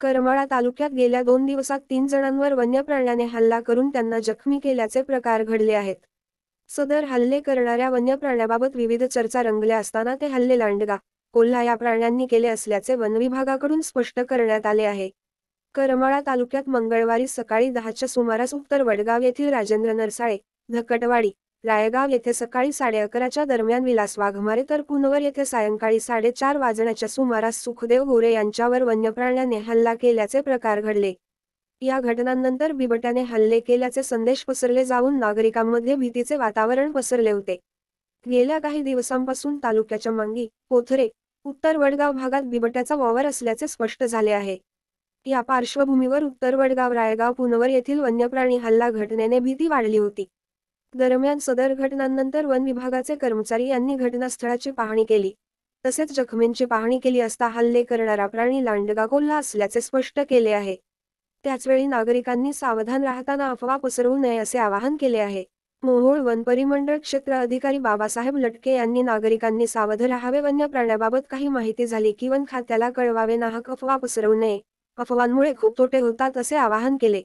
करमाळा तालुक्यात गेल्या दोन दिवसात तीन जणांवर वन्य प्राण्याने हल्ला करून त्यांना जखमी केल्याचे प्रकार घडले आहेत सदर हल्ले करणाऱ्या वन्य प्राण्याबाबत विविध चर्चा रंगल्या असताना ते हल्ले लांडगा कोल्हा या प्राण्यांनी केले असल्याचे वनविभागाकडून स्पष्ट करण्यात आले आहे करमाळा तालुक्यात मंगळवारी सकाळी दहाच्या सुमारास उत्तर वडगाव येथील राजेंद्र नरसाळे धकटवाडी रायगाव येथे सकाळी साडे अकराच्या दरम्यान विलास वाघमारे तर पुनवर येथे सायंकाळी साडेचार वाजण्याच्या सुमारास सुखदेव गोरे यांच्यावर वन्यप्राण्याने हल्ला केल्याचे प्रकार घडले या घटनांनंतर बिबट्याने हल्ले केल्याचे संदेश पसरले जाऊन नागरिकांमध्ये भीतीचे वातावरण पसरले होते गेल्या काही दिवसांपासून तालुक्याच्या मांगी कोथरे उत्तर वडगाव भागात बिबट्याचा वावर असल्याचे स्पष्ट झाले आहे या पार्श्वभूमीवर उत्तर वडगाव रायगाव पुनवर येथील वन्यप्राणी हल्ला घटनेने भीती वाढली होती दरम्यान सदर घटनांनंतर वन विभागाचे कर्मचारी यांनी घटनास्थळाची पाहणी केली तसेच जखमींची पाहणी केली असता हल्ले करणारा प्राणी लांडगा कोल्हा असल्याचे स्पष्ट केले आहे त्याचवेळी नागरिकांनी सावधान राहताना अफवा पसरवू नये असे आवाहन केले आहे मोहोळ वन परिमंडळ क्षेत्र अधिकारी बाबासाहेब लटके यांनी नागरिकांनी सावध राहावे वन्य प्राण्याबाबत काही माहिती झाली की वन खात्याला कळवावे नाहक अफवा पसरवू नये अफवांमुळे खूप तोटे होतात असे आवाहन केले